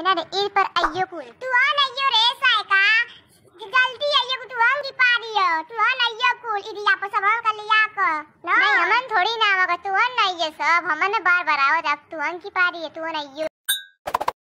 ಏನಾರೆ ಈರ್ ಅಯ್ಯೋಕು ತುವಾನ್ ಅಯ್ಯೋ ರೇ ಸಾಯ್ಕ ಜಲ್ದಿ ಅಯ್ಯೋಕು ತುವಾನ್ ದಿಪಾರಿಯೋ ತುವಾನ್ ಅಯ್ಯೋಕು ಇದು ಯಾಪ ಸಬನ್ ಕಲಿಯಾಕ ನೋ ಹಮನ್ ಥೋಡಿ ನಾವಾಗ ತುವಾನ್ ಅಯ್ಯೋ ಸಬ್ ಹಮನ್ ಬಾರ್ ಬಾರ್ ಆವದ ತುವಾನ್ ಕಿಪಾರಿಯೋ ತುವಾನ್ ಅಯ್ಯೋ